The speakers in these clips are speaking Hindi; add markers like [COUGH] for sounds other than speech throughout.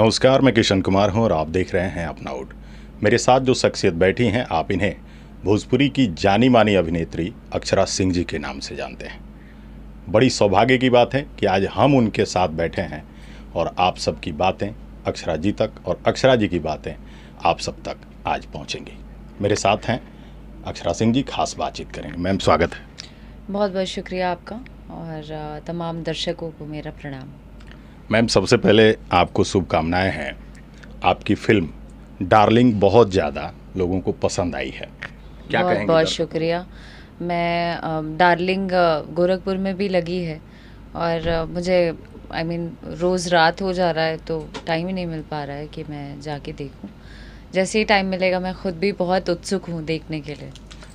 नमस्कार मैं किशन कुमार हूं और आप देख रहे हैं अपना आउट मेरे साथ जो शख्सियत बैठी हैं आप इन्हें भोजपुरी की जानी मानी अभिनेत्री अक्षरा सिंह जी के नाम से जानते हैं बड़ी सौभाग्य की बात है कि आज हम उनके साथ बैठे हैं और आप सबकी बातें अक्षरा जी तक और अक्षरा जी की बातें आप सब तक आज पहुँचेंगी मेरे साथ हैं अक्षरा सिंह जी खास बातचीत करेंगे मैम स्वागत है बहुत बहुत शुक्रिया आपका और तमाम दर्शकों को मेरा प्रणाम मैम सबसे पहले आपको शुभकामनाएं हैं आपकी फिल्म डार्लिंग बहुत ज़्यादा लोगों को पसंद आई है क्या बहुत बहुत शुक्रिया मैं डार्लिंग गोरखपुर में भी लगी है और मुझे आई I मीन mean, रोज़ रात हो जा रहा है तो टाइम ही नहीं मिल पा रहा है कि मैं जाके देखूं जैसे ही टाइम मिलेगा मैं खुद भी बहुत उत्सुक हूँ देखने के लिए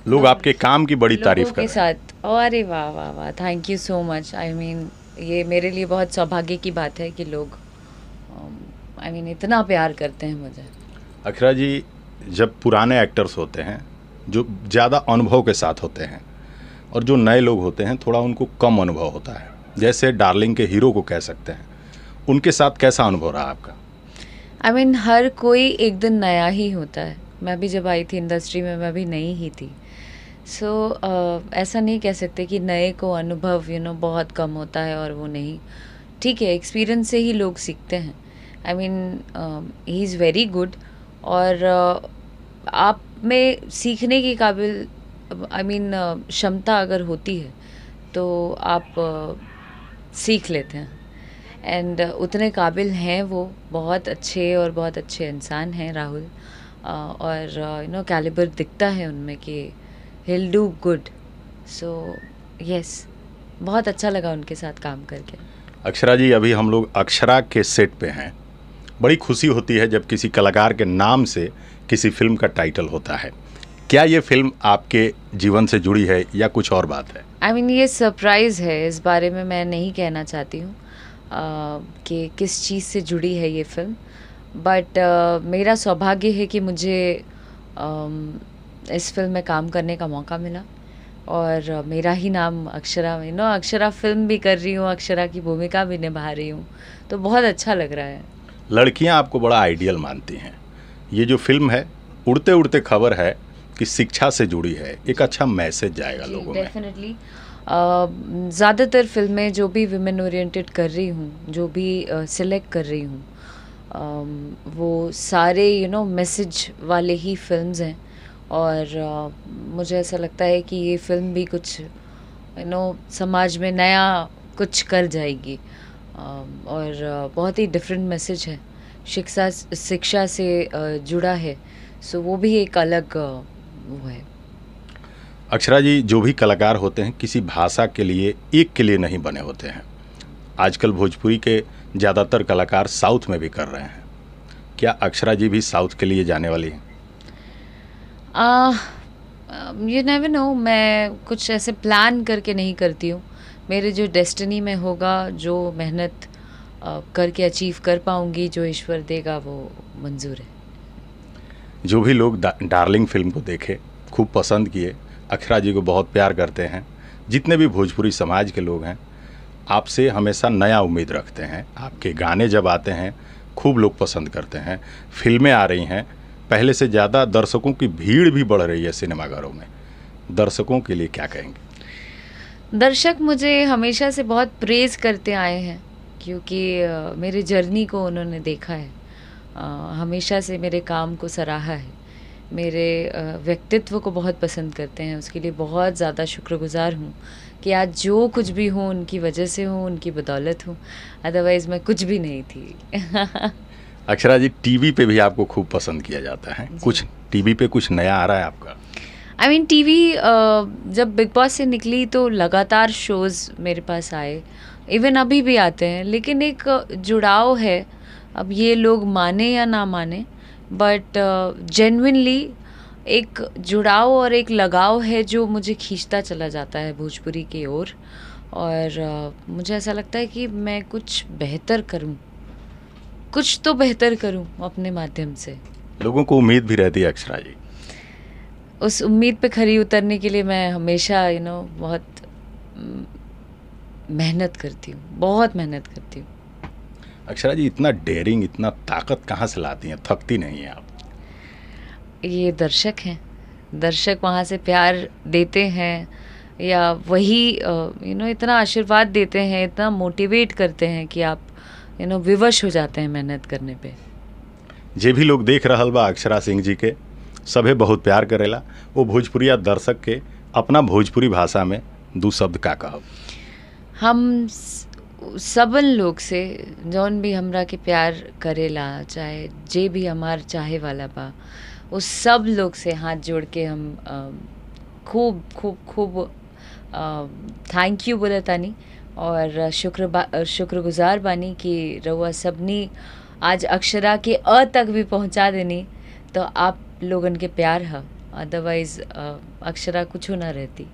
लोग आपके काम की बड़ी तारीफ कर के साथ अरे वाह वाह वाह thank you so much I mean ये मेरे लिए बहुत सौभाग्य की बात है कि लोग I um, I mean mean, इतना प्यार करते हैं मुझे अखरा जी जब पुराने एक्टर्स होते हैं जो ज़्यादा अनुभव के साथ होते हैं और जो नए लोग होते हैं थोड़ा उनको कम अनुभव होता है जैसे डार्लिंग के हीरो को कह सकते हैं उनके साथ कैसा अनुभव रहा आपका आई I मीन mean, हर कोई एक दिन नया ही होता है मैं भी जब आई थी इंडस्ट्री में मैं भी नई ही थी सो so, uh, ऐसा नहीं कह सकते कि नए को अनुभव यू you नो know, बहुत कम होता है और वो नहीं ठीक है एक्सपीरियंस से ही लोग सीखते हैं I mean he is very good और uh, आप में सीखने के काबिल आई मीन uh, क्षमता अगर होती है तो आप uh, सीख लेते हैं एंड uh, उतने काबिल हैं वो बहुत अच्छे और बहुत अच्छे इंसान हैं राहुल और यू नो कैलिबर दिखता है उनमें कि he do good so yes बहुत अच्छा लगा उनके साथ काम करके अक्षरा जी अभी हम लोग अक्षरा के सेट पे हैं बड़ी खुशी होती है जब किसी कलाकार के नाम से किसी फिल्म का टाइटल होता है क्या ये फिल्म आपके जीवन से जुड़ी है या कुछ और बात है आई I मीन mean, ये सरप्राइज़ है इस बारे में मैं नहीं कहना चाहती हूँ कि किस चीज़ से जुड़ी है ये फिल्म बट uh, मेरा सौभाग्य है कि मुझे इस फिल्म में काम करने का मौका मिला और मेरा ही नाम अक्षरा में नो अक्षरा फिल्म भी कर रही हूँ अक्षरा की भूमिका भी निभा रही हूँ तो बहुत अच्छा लग रहा है लड़कियाँ आपको बड़ा आइडियल मानती हैं ये जो फिल्म है उड़ते उड़ते खबर है कि शिक्षा से जुड़ी है एक अच्छा मैसेज जाएगा लोगों में डेफिनेटली ज़्यादातर फिल्में जो भी वीमेन ओरिएंटेड कर रही हूँ जो भी सिलेक्ट uh, कर रही हूँ uh, वो सारे यू नो मैसेज वाले ही फिल्म्स हैं और मुझे ऐसा लगता है कि ये फिल्म भी कुछ यू नो समाज में नया कुछ कर जाएगी और बहुत ही डिफरेंट मैसेज है शिक्षा शिक्षा से जुड़ा है सो वो भी एक अलग वो है अक्षरा जी जो भी कलाकार होते हैं किसी भाषा के लिए एक के लिए नहीं बने होते हैं आजकल भोजपुरी के ज़्यादातर कलाकार साउथ में भी कर रहे हैं क्या अक्षरा जी भी साउथ के लिए जाने वाली हैं यू नेवर नो मैं कुछ ऐसे प्लान करके नहीं करती हूँ मेरे जो डेस्टिनी में होगा जो मेहनत uh, करके अचीव कर पाऊँगी जो ईश्वर देगा वो मंजूर है जो भी लोग डार्लिंग फिल्म को देखे खूब पसंद किए अक्षरा जी को बहुत प्यार करते हैं जितने भी भोजपुरी समाज के लोग हैं आपसे हमेशा नया उम्मीद रखते हैं आपके गाने जब आते हैं खूब लोग पसंद करते हैं फिल्में आ रही हैं पहले से ज़्यादा दर्शकों की भीड़ भी बढ़ रही है सिनेमाघरों में दर्शकों के लिए क्या कहेंगे दर्शक मुझे हमेशा से बहुत प्रेज करते आए हैं क्योंकि मेरे जर्नी को उन्होंने देखा है हमेशा से मेरे काम को सराहा है मेरे व्यक्तित्व को बहुत पसंद करते हैं उसके लिए बहुत ज़्यादा शुक्रगुजार हूँ कि आज जो कुछ भी हूँ उनकी वजह से हूँ उनकी बदौलत हूँ अदरवाइज़ मैं कुछ भी नहीं थी [LAUGHS] अक्षरा जी टीवी पे भी आपको खूब पसंद किया जाता है कुछ टीवी पे कुछ नया आ रहा है आपका आई मीन टीवी जब बिग बॉस से निकली तो लगातार शोज़ मेरे पास आए इवन अभी भी आते हैं लेकिन एक जुड़ाव है अब ये लोग माने या ना माने बट जेनविनली uh, एक जुड़ाव और एक लगाव है जो मुझे खींचता चला जाता है भोजपुरी की ओर और, और uh, मुझे ऐसा लगता है कि मैं कुछ बेहतर करूं कुछ तो बेहतर करूँ अपने माध्यम से लोगों को उम्मीद भी रहती है अक्षरा जी उस उम्मीद पे खरी उतरने के लिए मैं हमेशा यू you नो know, बहुत मेहनत करती हूँ बहुत मेहनत करती हूँ अक्षरा जी इतना डेयरिंग इतना ताकत कहाँ से लाती हैं थकती नहीं हैं आप ये दर्शक हैं दर्शक वहाँ से प्यार देते हैं या वही यू नो इतना आशीर्वाद देते हैं इतना मोटिवेट करते हैं कि आप यू नो विवश हो जाते हैं मेहनत करने पे जे भी लोग देख रहा बा अक्षरा सिंह जी के सभे बहुत प्यार करेला वो भोजपुरिया दर्शक के अपना भोजपुरी भाषा में दो शब्द का कहो हम सबन लोग से जौन भी हमरा के प्यार करेला चाहे जे भी हमार चाहे वाला बा वो सब लोग से हाथ जोड़ के हम खूब खूब खूब थैंक यू बोले तानी और शुक्र शुक्रगुजार बानी कि रउआ सबनी आज अक्षरा के अ तक भी पहुंचा देनी तो आप लोगन के प्यार है अदरवाइज अक्षरा कुछ ना रहती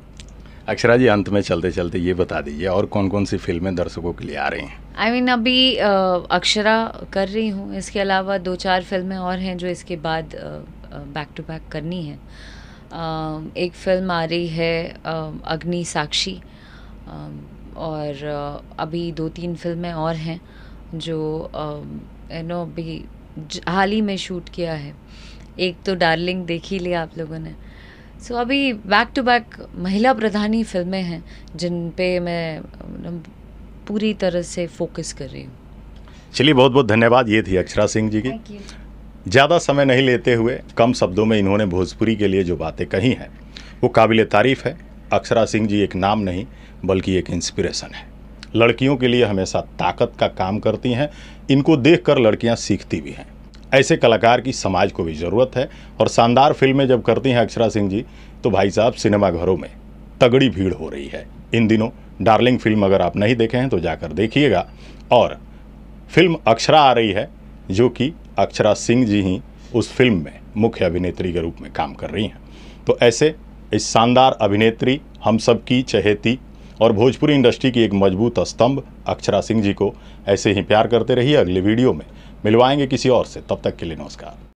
अक्षरा जी अंत में चलते चलते ये बता दीजिए और कौन कौन सी फिल्में दर्शकों के लिए आ रही हैं आई I मीन mean, अभी आ, अक्षरा कर रही हूँ इसके अलावा दो चार फिल्में और हैं जो इसके बाद बैक टू बैक करनी है आ, एक फिल्म आ रही है अग्नि साक्षी और अभी दो तीन फिल्में और हैं जो यू नो अभी हाल ही में शूट किया है एक तो डार्लिंग देख ही लिया आप लोगों ने सो so, अभी बैक टू बैक महिला प्रधानी फिल्में हैं जिन पे मैं मतलब, पूरी तरह से फोकस कर रही हूँ चलिए बहुत बहुत धन्यवाद ये थी अक्षरा सिंह जी की ज़्यादा समय नहीं लेते हुए कम शब्दों में इन्होंने भोजपुरी के लिए जो बातें कही हैं वो काबिल तारीफ़ है अक्षरा सिंह जी एक नाम नहीं बल्कि एक इंस्पिरेशन है लड़कियों के लिए हमेशा ताकत का काम करती हैं इनको देखकर लड़कियां सीखती भी हैं ऐसे कलाकार की समाज को भी ज़रूरत है और शानदार फिल्में जब करती हैं अक्षरा सिंह जी तो भाई साहब सिनेमाघरों में तगड़ी भीड़ हो रही है इन दिनों डार्लिंग फिल्म अगर आप नहीं देखे हैं तो जाकर देखिएगा और फिल्म अक्षरा आ रही है जो कि अक्षरा सिंह जी ही उस फिल्म में मुख्य अभिनेत्री के रूप में काम कर रही हैं तो ऐसे इस शानदार अभिनेत्री हम सब की चहेती और भोजपुरी इंडस्ट्री की एक मजबूत स्तंभ अक्षरा सिंह जी को ऐसे ही प्यार करते रहिए अगले वीडियो में मिलवाएंगे किसी और से तब तक के लिए नमस्कार